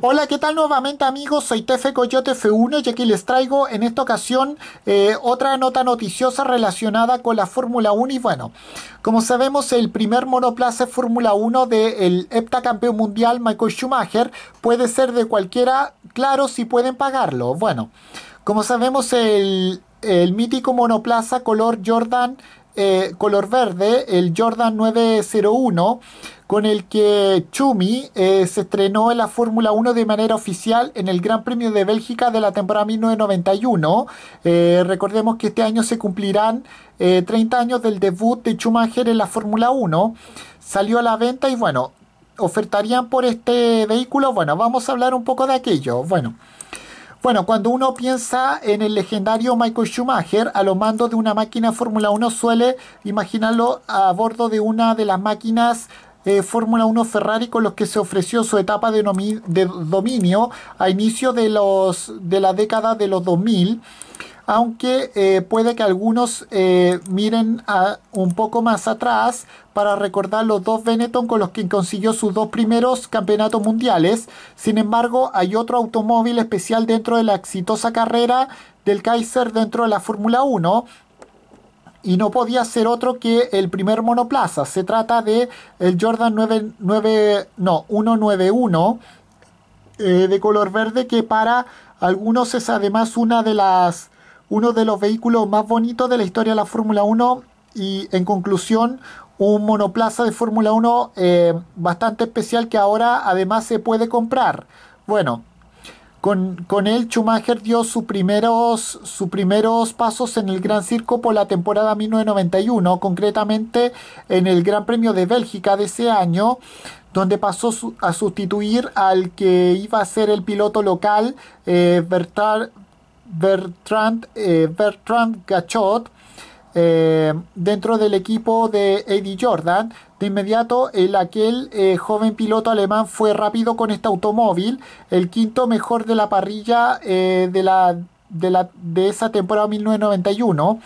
Hola, ¿qué tal nuevamente amigos? Soy Tefe Coyote F1 y aquí les traigo en esta ocasión eh, otra nota noticiosa relacionada con la Fórmula 1 y bueno, como sabemos el primer monoplaza Fórmula 1 del heptacampeón mundial Michael Schumacher puede ser de cualquiera, claro, si pueden pagarlo. Bueno, como sabemos el, el mítico monoplaza color Jordan eh, color verde, el Jordan 901, con el que Chumi eh, se estrenó en la Fórmula 1 de manera oficial en el Gran Premio de Bélgica de la temporada 1991. Eh, recordemos que este año se cumplirán 30 años del debut de Schumacher en la Fórmula 1. Salió a la venta y bueno, ofertarían por este vehículo. Bueno, vamos a hablar un poco de aquello. Bueno. Bueno, cuando uno piensa en el legendario Michael Schumacher a los mandos de una máquina Fórmula 1 suele imaginarlo a bordo de una de las máquinas eh, Fórmula 1 Ferrari con los que se ofreció su etapa de, de dominio a inicio de, los, de la década de los 2000 aunque eh, puede que algunos eh, miren un poco más atrás para recordar los dos Benetton con los que consiguió sus dos primeros campeonatos mundiales. Sin embargo, hay otro automóvil especial dentro de la exitosa carrera del Kaiser dentro de la Fórmula 1, y no podía ser otro que el primer monoplaza. Se trata de el Jordan 99, 191 eh, de color verde que para algunos es además una de las uno de los vehículos más bonitos de la historia de la Fórmula 1 y en conclusión un monoplaza de Fórmula 1 eh, bastante especial que ahora además se puede comprar. Bueno, con, con él Schumacher dio sus primeros, primeros pasos en el Gran Circo por la temporada 1991, concretamente en el Gran Premio de Bélgica de ese año, donde pasó a sustituir al que iba a ser el piloto local, eh, Bertrand Bertrand, eh, Bertrand Gachot eh, dentro del equipo de Eddie Jordan. De inmediato, el aquel eh, joven piloto alemán fue rápido con este automóvil, el quinto mejor de la parrilla de, la, la, de esa temporada 1991.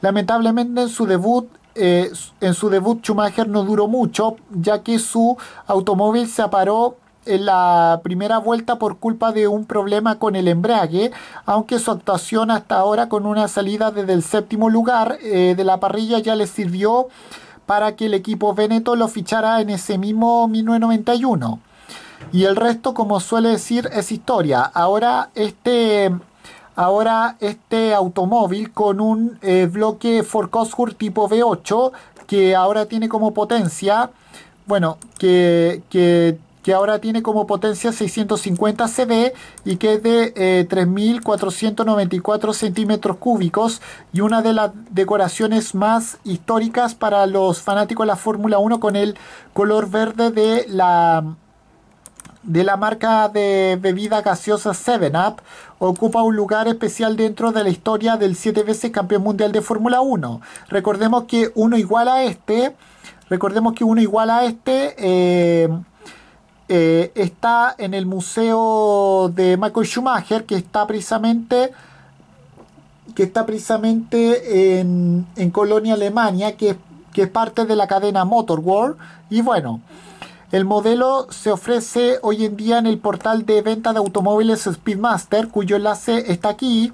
Lamentablemente en su debut en su debut Schumacher no duró mucho, ya que su automóvil se aparó en la primera vuelta por culpa de un problema con el embrague, aunque su actuación hasta ahora con una salida desde el séptimo lugar eh, de la parrilla ya le sirvió para que el equipo Veneto lo fichara en ese mismo 1991. Y el resto, como suele decir, es historia. Ahora este, ahora este automóvil con un eh, bloque Ford Cosworth tipo V8 que ahora tiene como potencia, bueno, que, que que ahora tiene como potencia 650 CV y que es de 3.494 eh, centímetros cúbicos y una de las decoraciones más históricas para los fanáticos de la Fórmula 1 con el color verde de la de la marca de bebida gaseosa 7 Up ocupa un lugar especial dentro de la historia del 7 veces campeón mundial de Fórmula 1. Recordemos que uno igual a este, recordemos que uno igual a este eh, eh, está en el museo de Michael Schumacher, que está precisamente que está precisamente en, Colonia, Alemania, que, es parte de la cadena Motor World. Y bueno, el modelo se ofrece hoy en día en el portal de venta de automóviles Speedmaster, cuyo enlace está aquí,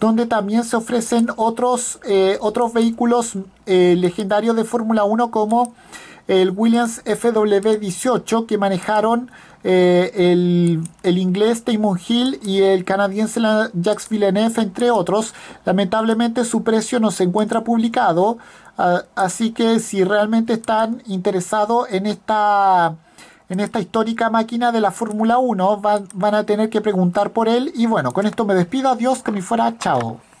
donde también se ofrecen otros, eh, otros vehículos eh, legendarios de Fórmula 1 como el Williams FW18 que manejaron eh, el, inglés Timon Hill y el canadiense Jacques Villeneuve, entre otros. Lamentablemente su precio no se encuentra publicado, ah, así que si realmente están interesados en esta, en esta histórica máquina de la Fórmula 1, van, van a tener que preguntar por él. Y bueno, con esto me despido, adiós, que me fuera, chao.